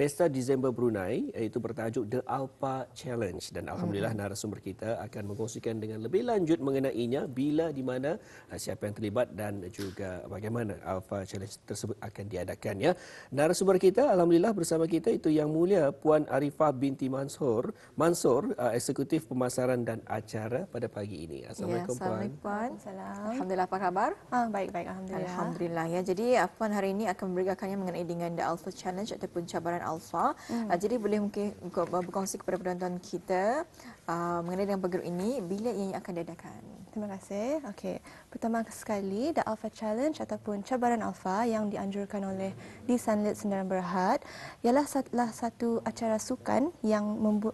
Pesta Disember Brunei iaitu bertajuk The Alpha Challenge dan alhamdulillah hmm. narasumber kita akan mengkongsikan dengan lebih lanjut mengenainya bila di mana eh, siapa yang terlibat dan juga bagaimana Alpha Challenge tersebut akan diadakan ya. Narasumber kita alhamdulillah bersama kita itu yang mulia Puan Arifa binti Mansor, Mansur eh, eksekutif pemasaran dan acara pada pagi ini. Assalamualaikum, ya, Assalamualaikum puan. puan. Assalamualaikum. Alhamdulillah apa khabar? Ah baik baik alhamdulillah. Alhamdulillah ya. Jadi eh, puan hari ini akan memberikannya mengenai dengan The Alpha Challenge ataupun cabaran Alpha. Hmm. Uh, jadi boleh mungkin berkongsi kepada penonton kita uh, mengenai dengan pagar ini bila ia akan diadakan. Terima kasih. Okey. Pertama sekali, The Alpha Challenge ataupun cabaran Alpha yang dianjurkan oleh di Sunlit Sendirian Berhad ialah salah satu acara sukan yang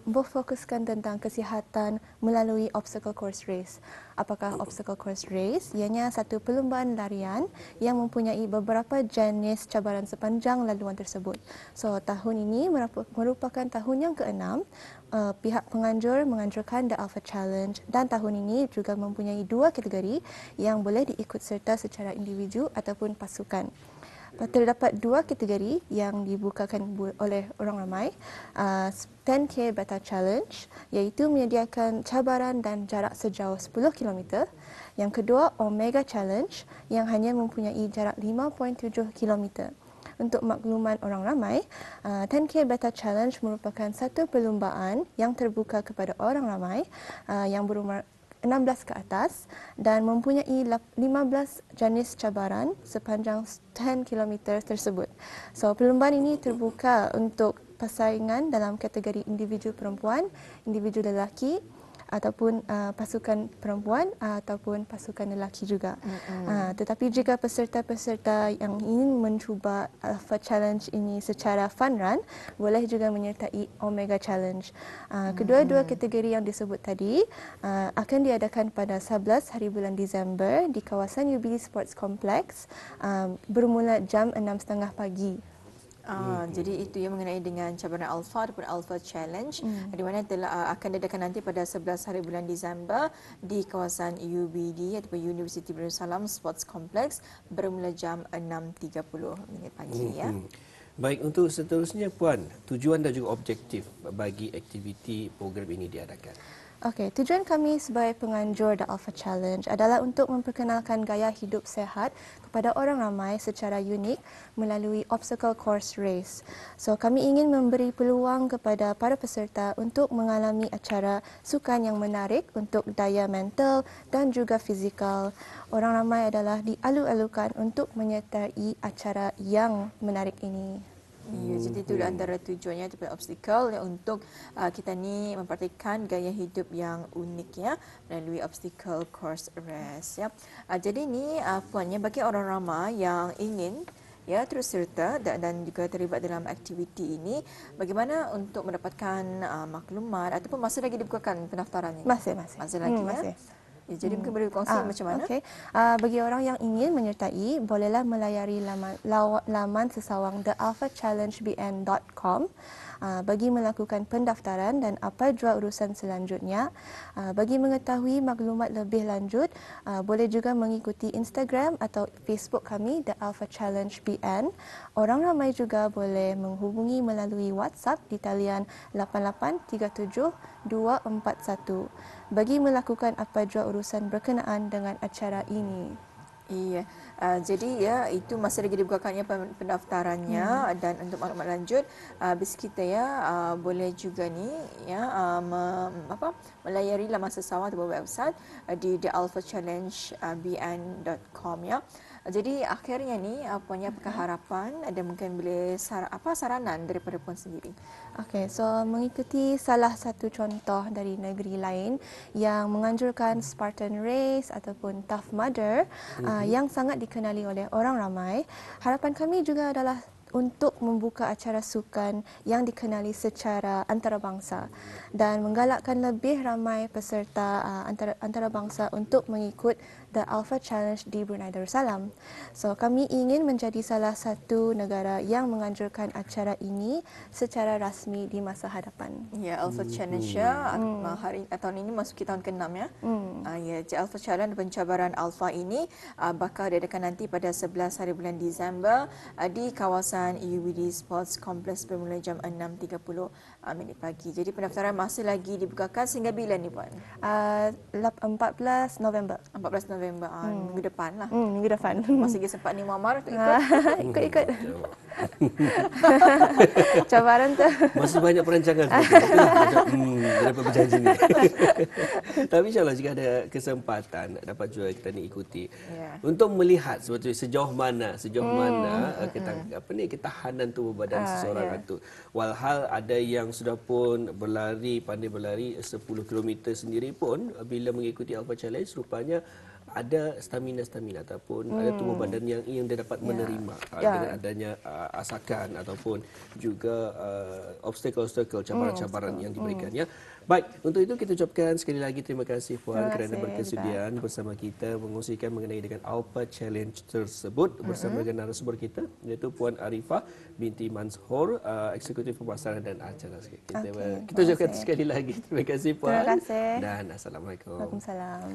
memfokuskan tentang kesihatan melalui obstacle course race. Apakah obstacle course race? Ianya satu perlumbaan larian yang mempunyai beberapa jenis cabaran sepanjang laluan tersebut. So, tahun tahun ini merupakan tahun yang keenam uh, pihak penganjur menganjurkan The Alpha Challenge dan tahun ini juga mempunyai dua kategori yang boleh diikut serta secara individu ataupun pasukan. Eh, terdapat dua kategori yang dibukakan oleh orang ramai. Uh, eh, 10K Beta Challenge iaitu menyediakan cabaran dan jarak sejauh 10km. Yang kedua Omega Challenge yang hanya mempunyai jarak 5.7km untuk makluman orang ramai, uh, 10K Beta Challenge merupakan satu perlumbaan yang terbuka kepada orang ramai uh, yang berumur 16 ke atas dan mempunyai 15 jenis cabaran sepanjang 10 km tersebut. So, perlumbaan ini terbuka untuk persaingan dalam kategori individu perempuan, individu lelaki ataupun uh, pasukan perempuan uh, ataupun pasukan lelaki juga. Mm-hmm. Uh, tetapi jika peserta-peserta yang ingin mencuba Alpha uh, Challenge ini secara fun run, boleh juga menyertai Omega Challenge. Uh, kedua-dua kategori yang disebut tadi uh, akan diadakan pada 11 hari bulan Disember di kawasan UBD Sports Complex um, bermula jam 6.30 pagi. Ah, hmm, hmm. jadi itu yang mengenai dengan cabaran Alpha ataupun Alpha Challenge hmm. di mana telah ah, akan diadakan nanti pada 11 hari bulan Disember di kawasan UBD ataupun University Brunei Salam Sports Complex bermula jam 6.30 minit pagi hmm. ya. Hmm. Baik, untuk seterusnya puan, tujuan dan juga objektif bagi aktiviti program ini diadakan. Okay, tujuan kami sebagai penganjur The Alpha Challenge adalah untuk memperkenalkan gaya hidup sehat kepada orang ramai secara unik melalui obstacle course race. So, kami ingin memberi peluang kepada para peserta untuk mengalami acara sukan yang menarik untuk daya mental dan juga fizikal. Orang ramai adalah dialu-alukan untuk menyertai acara yang menarik ini. Ya, jadi itu hmm, hmm. antara tujuannya daripada obstacle ya, untuk uh, kita ni mempraktikkan gaya hidup yang unik ya melalui obstacle course rest ya. Uh, jadi ni uh, puannya bagi orang ramai yang ingin ya terus serta dan juga terlibat dalam aktiviti ini bagaimana untuk mendapatkan uh, maklumat ataupun masih lagi dibukakan pendaftarannya? Masih, masih. Masih lagi masih. Hmm, ya. Masih. Eh, jadi hmm. mungkin boleh kongsi ah, macam mana? Okay. Uh, ah, bagi orang yang ingin menyertai, bolehlah melayari laman, laman sesawang thealphachallengebn.com. Ah, bagi melakukan pendaftaran dan apa jua urusan selanjutnya. Ah, bagi mengetahui maklumat lebih lanjut, ah, boleh juga mengikuti Instagram atau Facebook kami, The Alpha Challenge BN. Orang ramai juga boleh menghubungi melalui WhatsApp di talian 8837241 bagi melakukan apa jua urusan berkenaan dengan acara ini. Iya. Uh, jadi ya itu masih lagi dibukakannya pendaftarannya hmm. dan untuk maklumat lanjut uh, ah, bis kita ya uh, boleh juga ni ya uh, me, apa melayari laman sesawang atau website uh, di thealphachallengebn.com ya. Jadi akhirnya ni apa ni apakah mm-hmm. harapan ada mungkin boleh sar, apa saranan daripada puan sendiri. Okey, so mengikuti salah satu contoh dari negeri lain yang menganjurkan mm-hmm. Spartan Race ataupun Tough Mother uh, mm-hmm. uh, yang sangat dikenali oleh orang ramai, harapan kami juga adalah untuk membuka acara sukan yang dikenali secara antarabangsa dan menggalakkan lebih ramai peserta uh, antara antarabangsa untuk mengikut The Alpha Challenge di Brunei Darussalam. So kami ingin menjadi salah satu negara yang menganjurkan acara ini secara rasmi di masa hadapan. Ya, Alpha hmm. Challenge ya, hmm. Uh, hari uh, tahun ini masuk tahun ke-6 ya. Hmm. Uh, ya, The Alpha Challenge pencabaran Alpha ini uh, bakal diadakan nanti pada 11 hari bulan Disember uh, di kawasan kawasan e UBD Sports Complex bermula jam 6.30 uh, minit pagi. Jadi pendaftaran masih lagi dibukakan sehingga bila ni Puan? Uh, 14 November. 14 November, uh, hmm. minggu depan lah. Hmm, minggu depan. Masih lagi sempat ni Muammar untuk ikut. Ah, Ikut-ikut. Hmm, Cabaran tu. Masih banyak perancangan. Tapi lah, hmm, berjanji ni. Tapi insyaAllah jika ada kesempatan dapat jual kita ni ikuti. Yeah. Untuk melihat sejauh mana sejauh hmm. mana uh, hmm, kita apa ni ketahanan tubuh badan uh, seseorang yeah. itu. Walhal ada yang sudah pun berlari, pandai berlari 10 km sendiri pun bila mengikuti Alpha Challenge rupanya ada stamina-stamina ataupun hmm. ada tubuh badan yang yang dia dapat ya. menerima yeah. Ya. dengan adanya uh, asakan ataupun juga uh, obstacle-obstacle hmm, cabaran-cabaran hmm. yang diberikannya. hmm. Baik, untuk itu kita ucapkan sekali lagi terima kasih Puan terima kerana berkesudian bersama kita mengusikan mengenai dengan Alpha Challenge tersebut bersama mm-hmm. dengan narasumber kita iaitu Puan Arifa binti Manshor, uh, ah, eksekutif pemasaran dan acara. Kita, okay. kita ucapkan sekali lagi terima kasih Puan terima kasih. dan Assalamualaikum. Waalaikumsalam.